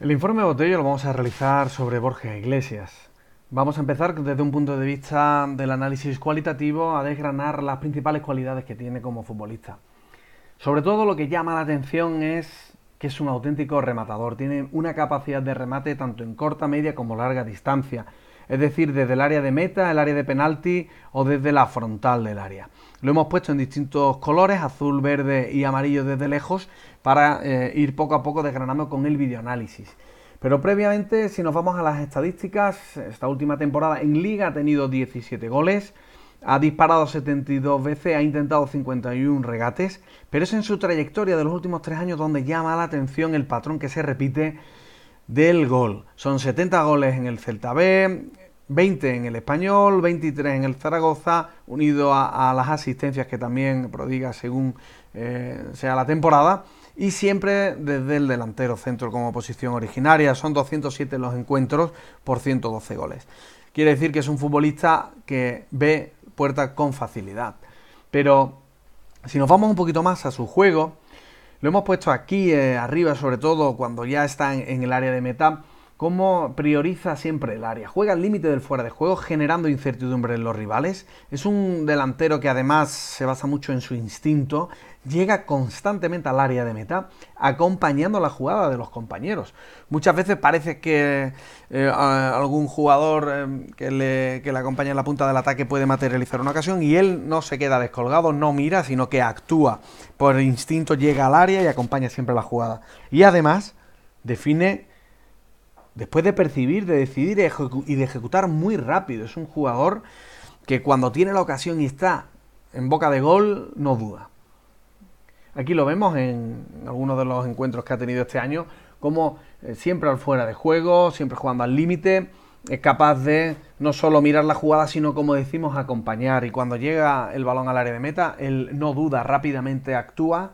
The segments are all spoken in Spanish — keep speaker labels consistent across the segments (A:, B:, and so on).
A: El informe Botello lo vamos a realizar sobre Borges Iglesias. Vamos a empezar desde un punto de vista del análisis cualitativo a desgranar las principales cualidades que tiene como futbolista. Sobre todo lo que llama la atención es que es un auténtico rematador. Tiene una capacidad de remate tanto en corta, media como larga distancia es decir, desde el área de meta, el área de penalti o desde la frontal del área. Lo hemos puesto en distintos colores, azul, verde y amarillo desde lejos, para eh, ir poco a poco desgranando con el videoanálisis. Pero previamente, si nos vamos a las estadísticas, esta última temporada en liga ha tenido 17 goles, ha disparado 72 veces, ha intentado 51 regates, pero es en su trayectoria de los últimos tres años donde llama la atención el patrón que se repite del gol. Son 70 goles en el Celta B, 20 en el Español, 23 en el Zaragoza, unido a, las asistencias que también prodiga según eh, sea la temporada. Y siempre desde el delantero centro como posición originaria. Son 207 los encuentros por 112 goles. Quiere decir que es un futbolista que ve puertas con facilidad. Pero si nos vamos un poquito más a su juego, lo hemos puesto aquí eh, arriba, sobre todo cuando ya están en el área de meta cómo prioriza siempre el área. Juega al límite del fuera de juego, generando incertidumbre en los rivales. Es un delantero que además se basa mucho en su instinto. Llega constantemente al área de meta, acompañando la jugada de los compañeros. Muchas veces parece que eh, algún jugador eh, que, le, que le acompaña en la punta del ataque puede materializar una ocasión y él no se queda descolgado, no mira, sino que actúa. Por instinto llega al área y acompaña siempre la jugada. Y además define después de percibir, de decidir y de ejecutar muy rápido. Es un jugador que cuando tiene la ocasión y está en boca de gol, no duda. Aquí lo vemos en algunos de los encuentros que ha tenido este año, como eh, siempre al fuera de juego, siempre jugando al límite, es capaz de no solo mirar la jugada, sino como decimos, acompañar. Y cuando llega el balón al área de meta, él no duda, rápidamente actúa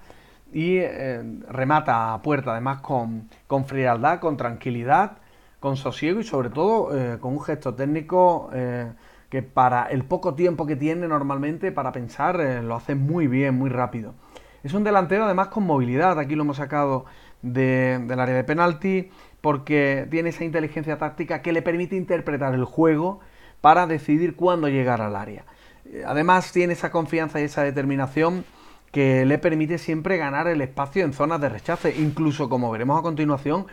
A: y eh, remata a puerta, además con, con frialdad, con tranquilidad con sosiego y sobre todo eh, con un gesto técnico eh, que para el poco tiempo que tiene normalmente para pensar eh, lo hace muy bien, muy rápido. Es un delantero además con movilidad, aquí lo hemos sacado del área de penalti porque tiene esa inteligencia táctica que le permite interpretar el juego para decidir cuándo llegar al área. Además tiene esa confianza y esa determinación que le permite siempre ganar el espacio en zonas de rechace, incluso como veremos a continuación,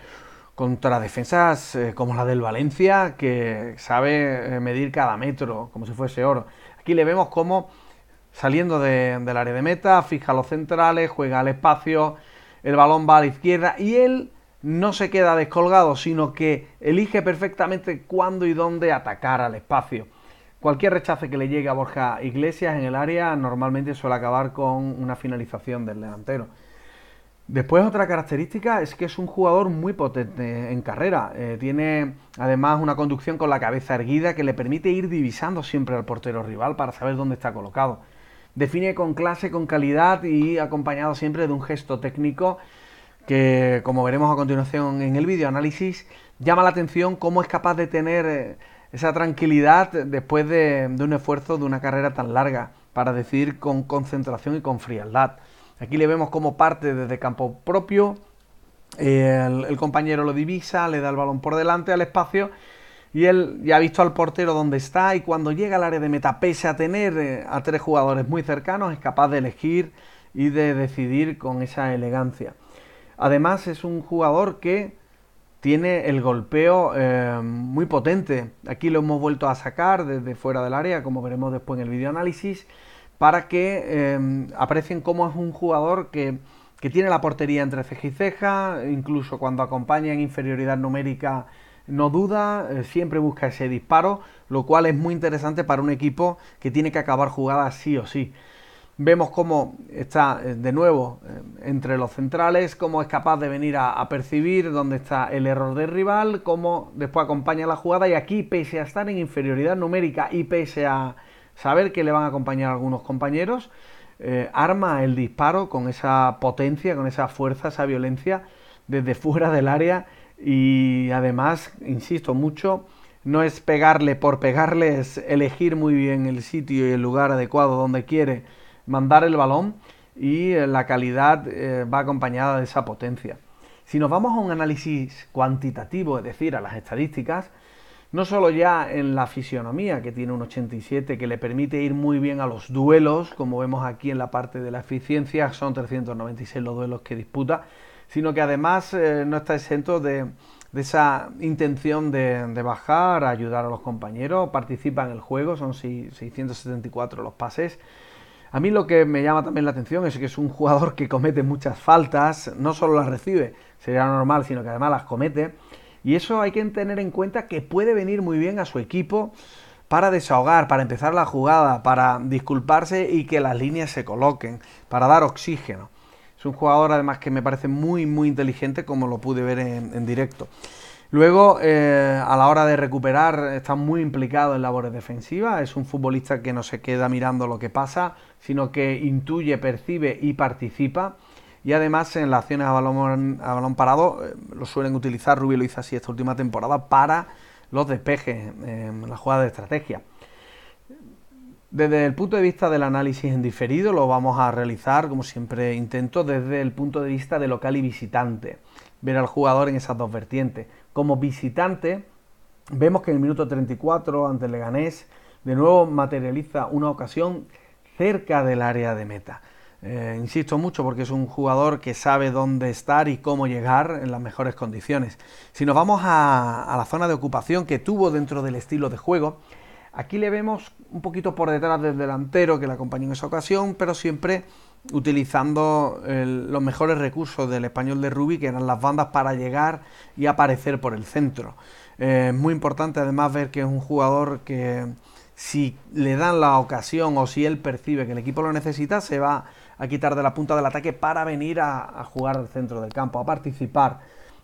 A: contra defensas eh, como la del Valencia, que sabe eh, medir cada metro como si fuese oro. Aquí le vemos como saliendo del área de meta, fija los centrales, juega al espacio, el balón va a la izquierda y él no se queda descolgado, sino que elige perfectamente cuándo y dónde atacar al espacio. Cualquier rechace que le llegue a Borja Iglesias en el área normalmente suele acabar con una finalización del delantero. Después otra característica es que es un jugador muy potente en carrera. Eh, tiene además una conducción con la cabeza erguida que le permite ir divisando siempre al portero rival para saber dónde está colocado. Define con clase, con calidad y acompañado siempre de un gesto técnico que, como veremos a continuación en el videoanálisis, llama la atención cómo es capaz de tener eh, esa tranquilidad después de, de un esfuerzo de una carrera tan larga para decidir con concentración y con frialdad. Aquí le vemos cómo parte desde campo propio. Eh, el, compañero lo divisa, le da el balón por delante al espacio. Y él ya ha visto al portero dónde está. Y cuando llega al área de meta, pese a tener eh, a tres jugadores muy cercanos, es capaz de elegir y de decidir con esa elegancia. Además, es un jugador que tiene el golpeo eh, muy potente. Aquí lo hemos vuelto a sacar desde fuera del área, como veremos después en el videoanálisis para que em, aprecien cómo es un jugador que, tiene la portería entre ceja y ceja, incluso cuando acompaña en inferioridad numérica no duda, eh, siempre busca ese disparo, lo cual es muy interesante para un equipo que tiene que acabar jugada sí o sí. Vemos cómo está eh, de nuevo eh, entre los centrales, cómo es capaz de venir a, percibir dónde está el error del rival, cómo después acompaña la jugada y aquí, pese a estar en inferioridad numérica y pese a, saber que le van a acompañar algunos compañeros, eh, arma el disparo con esa potencia, con esa fuerza, esa violencia desde fuera del área y además, insisto mucho, no es pegarle por pegarle, es elegir muy bien el sitio y el lugar adecuado donde quiere mandar el balón y eh, la calidad eh, va acompañada de esa potencia. Si nos vamos a un análisis cuantitativo, es decir, a las estadísticas, no solo ya en la fisionomía, que tiene un 87, que le permite ir muy bien a los duelos, como vemos aquí en la parte de la eficiencia, son 396 los duelos que disputa, sino que además eh, no está exento de, esa intención de, de, bajar, ayudar a los compañeros, participa en el juego, son 674 los pases. A mí lo que me llama también la atención es que es un jugador que comete muchas faltas, no solo las recibe, sería normal, sino que además las comete. Y eso hay que tener en cuenta que puede venir muy bien a su equipo para desahogar, para empezar la jugada, para disculparse y que las líneas se coloquen, para dar oxígeno. Es un jugador además que me parece muy, muy inteligente como lo pude ver en, directo. Luego, eh, a la hora de recuperar, está muy implicado en labores defensivas. Es un futbolista que no se queda mirando lo que pasa, sino que intuye, percibe y participa. Y además en las acciones a balón, parado eh, lo suelen utilizar, Rubio lo hizo así esta última temporada, para los despejes, en em, la jugada de estrategia. Desde el punto de vista del análisis en diferido lo vamos a realizar, como siempre intento, desde el punto de vista de local y visitante. Ver al jugador en esas dos vertientes. Como visitante, vemos que en el minuto 34 ante el Leganés, de nuevo materializa una ocasión cerca del área de meta. Eh, insisto mucho porque es un jugador que sabe dónde estar y cómo llegar en las mejores condiciones. Si nos vamos a, la zona de ocupación que tuvo dentro del estilo de juego, aquí le vemos un poquito por detrás del delantero que le acompañó en esa ocasión, pero siempre utilizando los mejores recursos del español de Rubí, que eran las bandas para llegar y aparecer por el centro. Eh, es muy importante además ver que es un jugador que si le dan la ocasión o si él percibe que el equipo lo necesita, se va a quitar de la punta del ataque para venir a, jugar al centro del campo, a participar.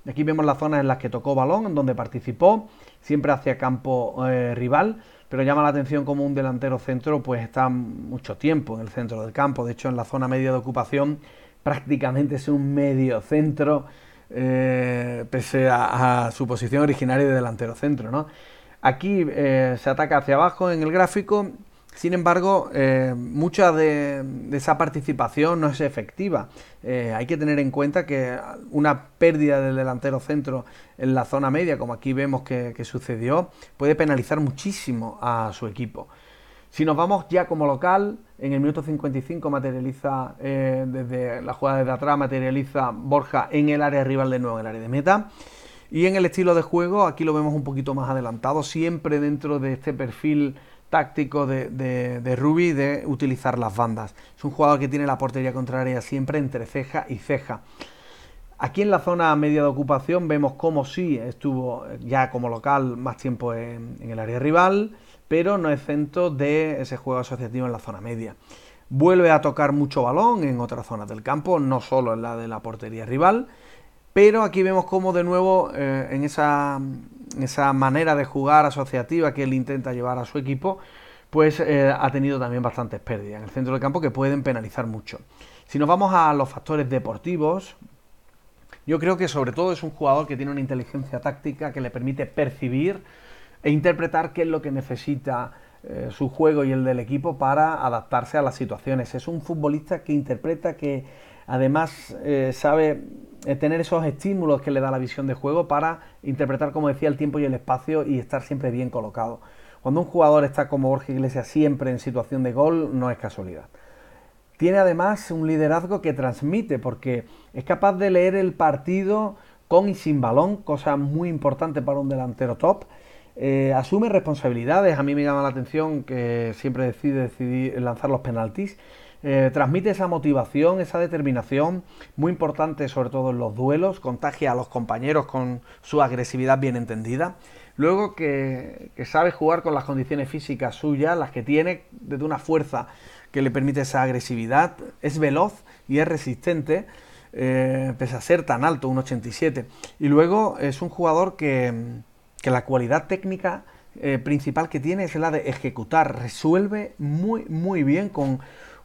A: Aquí vemos las zonas en las que tocó balón, en donde participó, siempre hacia campo eh, rival, pero llama la atención como un delantero centro pues está mucho tiempo en el centro del campo, de hecho en la zona media de ocupación prácticamente es un medio centro, eh, pese a, su posición originaria de delantero centro. Aquí eh, se ataca hacia abajo en el gráfico sin embargo, eh, mucha de, esa participación no es efectiva. Eh, hay que tener en cuenta que una pérdida del delantero centro en la zona media, como aquí vemos que, sucedió, puede penalizar muchísimo a su equipo. Si nos vamos ya como local, en el minuto 55 materializa, eh, desde la jugada de atrás, materializa Borja en el área rival de nuevo, en el área de meta. Y en el estilo de juego, aquí lo vemos un poquito más adelantado, siempre dentro de este perfil táctico de, de, de Ruby de utilizar las bandas. Es un jugador que tiene la portería contraria siempre entre ceja y ceja. Aquí en la zona media de ocupación vemos cómo sí estuvo ya como local más tiempo en, el área rival, pero no exento de ese juego asociativo en la zona media. Vuelve a tocar mucho balón en otras zonas del campo, no solo en la de la portería rival, pero aquí vemos cómo de nuevo eh, en esa esa manera de jugar asociativa que él intenta llevar a su equipo, pues eh, ha tenido también bastantes pérdidas en el centro del campo que pueden penalizar mucho. Si nos vamos a los factores deportivos, yo creo que sobre todo es un jugador que tiene una inteligencia táctica que le permite percibir e interpretar qué es lo que necesita eh, su juego y el del equipo para adaptarse a las situaciones. Es un futbolista que interpreta, que Además, eh, sabe eh, tener esos estímulos que le da la visión de juego para interpretar, como decía, el tiempo y el espacio y estar siempre bien colocado. Cuando un jugador está como Jorge Iglesias siempre en situación de gol, no es casualidad. Tiene además un liderazgo que transmite porque es capaz de leer el partido con y sin balón, cosa muy importante para un delantero top. Eh, asume responsabilidades, a mí me llama la atención que siempre decide lanzar los penaltis eh, transmite esa motivación, esa determinación, muy importante sobre todo en los duelos, contagia a los compañeros con su agresividad bien entendida. Luego que, sabe jugar con las condiciones físicas suyas, las que tiene, desde una fuerza que le permite esa agresividad, es veloz y es resistente. Eh, pese a ser tan alto, un 87. Y luego es un jugador que, la cualidad técnica eh, principal que tiene es la de ejecutar. Resuelve muy, muy bien con,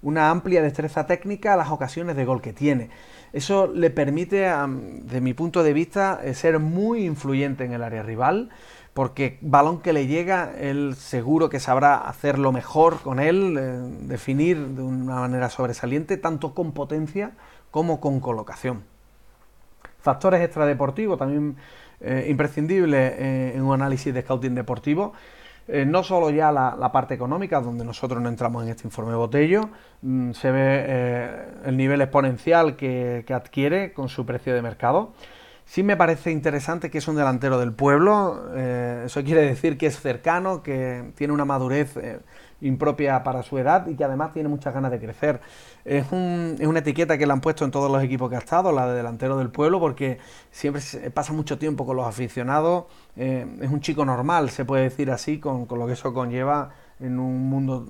A: una amplia destreza técnica a las ocasiones de gol que tiene. Eso le permite, de mi punto de vista, eh, ser muy influyente en el área rival, porque balón que le llega, él seguro que sabrá hacerlo mejor con él, eh, definir de una manera sobresaliente, tanto con potencia como con colocación. Factores extradeportivos, también eh, imprescindibles en un análisis de scouting deportivo. Eh, no solo ya la, parte económica, donde nosotros no entramos en este informe botello, mm, se ve eh, el nivel exponencial que, adquiere con su precio de mercado, Sí me parece interesante que es un delantero del pueblo, eh, eso quiere decir que es cercano, que tiene una madurez eh, impropia para su edad y que además tiene muchas ganas de crecer. Es, una etiqueta que le han puesto en todos los equipos que ha estado, la de delantero del pueblo, porque siempre se pasa mucho tiempo con los aficionados, eh, es un chico normal, se puede decir así, con, lo que eso conlleva en un mundo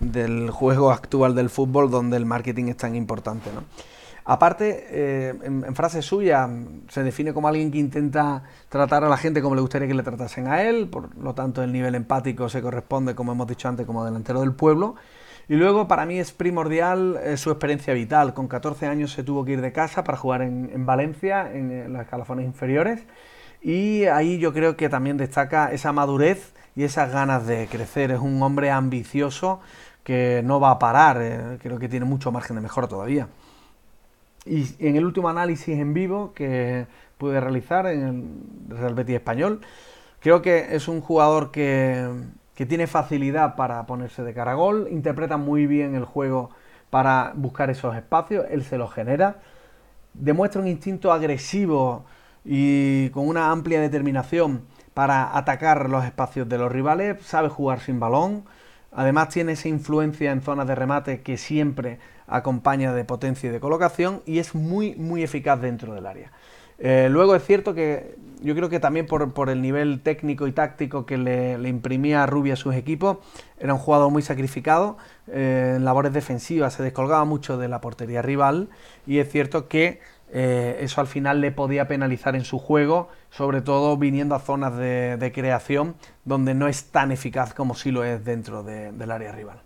A: del juego actual del fútbol donde el marketing es tan importante. ¿no? Aparte, eh, en, frase suya, mm, se define como alguien que intenta tratar a la gente como le gustaría que le tratasen a él, por lo tanto el nivel empático se corresponde, como hemos dicho antes, como delantero del pueblo. Y luego para mí es primordial eh, su experiencia vital. Con 14 años se tuvo que ir de casa para jugar en, Valencia, en, las escalafonas inferiores. Y ahí yo creo que también destaca esa madurez y esas ganas de crecer. Es un hombre ambicioso que no va a parar. Eh, creo que tiene mucho margen de mejora todavía y en el último análisis en vivo que pude realizar en el Real Betis Español, creo que es un jugador que, tiene facilidad para ponerse de cara a gol, interpreta muy bien el juego para buscar esos espacios, él se los genera, demuestra un instinto agresivo y con una amplia determinación para atacar los espacios de los rivales, sabe jugar sin balón, Además tiene esa influencia en zonas de remate que siempre acompaña de potencia y de colocación y es muy muy eficaz dentro del área. Eh, luego es cierto que yo creo que también por, el nivel técnico y táctico que le, imprimía Rubio a sus equipos, era un jugador muy sacrificado, eh, en labores defensivas se descolgaba mucho de la portería rival y es cierto que eh, eso al final le podía penalizar en su juego, sobre todo viniendo a zonas de, creación donde no es tan eficaz como si lo es dentro del área rival.